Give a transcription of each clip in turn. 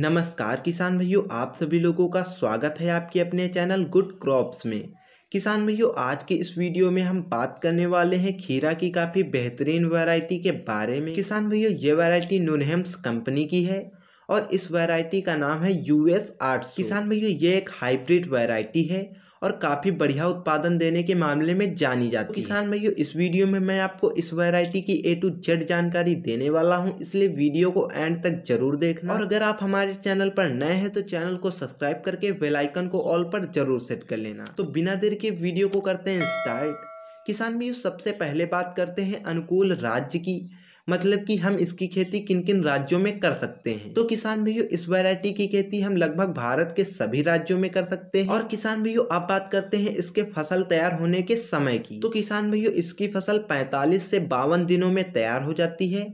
नमस्कार किसान भाइयों आप सभी लोगों का स्वागत है आपके अपने चैनल गुड क्रॉप्स में किसान भाइयों आज के इस वीडियो में हम बात करने वाले हैं खीरा की काफ़ी बेहतरीन वैरायटी के बारे में किसान भैया ये वैरायटी नूनहम्स कंपनी की है और इस वैरायटी का नाम है यूएस आर्ट्स किसान भैया ये एक हाइब्रिड वैरायटी है और काफ़ी बढ़िया उत्पादन देने के मामले में जानी जाती है किसान भाइयों इस वीडियो में मैं आपको इस वेरायटी की ए टू जेड जानकारी देने वाला हूँ इसलिए वीडियो को एंड तक जरूर देखना और अगर आप हमारे चैनल पर नए हैं तो चैनल को सब्सक्राइब करके बेलाइकन को ऑल पर जरूर सेट कर लेना तो बिना देर के वीडियो को करते हैं स्टार्ट किसान भाइयों सबसे पहले बात करते हैं अनुकूल राज्य की मतलब कि हम इसकी खेती किन किन राज्यों में कर सकते हैं तो किसान भैया इस वैरायटी की खेती हम लगभग भारत के सभी राज्यों में कर सकते हैं और किसान भैया आप बात करते हैं इसके फसल तैयार होने के समय की तो किसान भैया इसकी फसल पैंतालीस से बावन दिनों में तैयार हो जाती है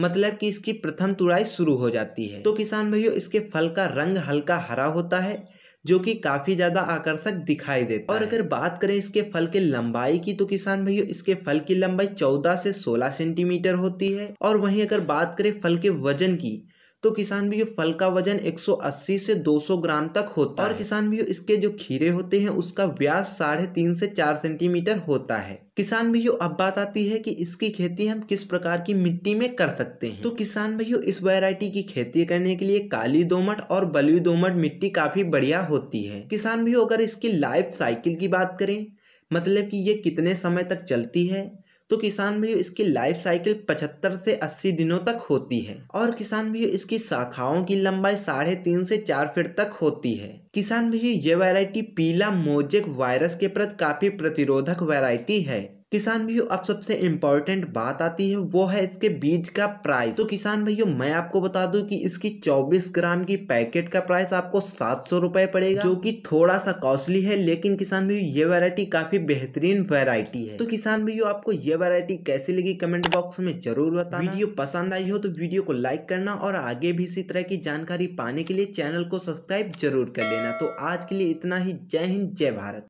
मतलब कि इसकी प्रथम तुड़ाई शुरू हो जाती है तो किसान भैया इसके फल का रंग हल्का हरा होता है जो कि काफ़ी ज़्यादा आकर्षक दिखाई देता और अगर बात करें इसके फल के लंबाई की तो किसान भाइयों इसके फल की लंबाई चौदह से सोलह सेंटीमीटर होती है और वहीं अगर बात करें फल के वजन की तो किसान भी फल का वजन 180 से 200 ग्राम तक होता है और किसान भी इसके जो खीरे होते हैं उसका व्यास साढ़े तीन से चार सेंटीमीटर होता है किसान भाइयों अब बात आती है कि इसकी खेती हम किस प्रकार की मिट्टी में कर सकते हैं तो किसान भाइयों इस वैरायटी की खेती करने के लिए काली दोमट और बलुई दोमट मिट्टी काफी बढ़िया होती है किसान भाइयों अगर इसकी लाइफ साइकिल की बात करें मतलब कि ये कितने समय तक चलती है तो किसान भाइयों इसकी लाइफ साइकिल पचहत्तर से अस्सी दिनों तक होती है और किसान भाइयों इसकी शाखाओं की लंबाई साढ़े तीन से चार फीट तक होती है किसान भाइयों ये वैरायटी पीला मोजेक वायरस के प्रति काफी प्रतिरोधक वैरायटी है किसान भाइयों अब सबसे इम्पोर्टेंट बात आती है वो है इसके बीज का प्राइस तो किसान भाइयों मैं आपको बता दूं कि इसकी 24 ग्राम की पैकेट का प्राइस आपको सात सौ रुपए पड़ेगा जो कि थोड़ा सा कॉस्टली है लेकिन किसान भाइयों ये वैरायटी काफी बेहतरीन वैरायटी है तो किसान भाइयों आपको ये वैरायटी कैसी लगी कमेंट बॉक्स में जरूर बताना वीडियो पसंद आई हो तो वीडियो को लाइक करना और आगे भी इसी तरह की जानकारी पाने के लिए चैनल को सब्सक्राइब जरूर कर लेना तो आज के लिए इतना ही जय हिंद जय भारत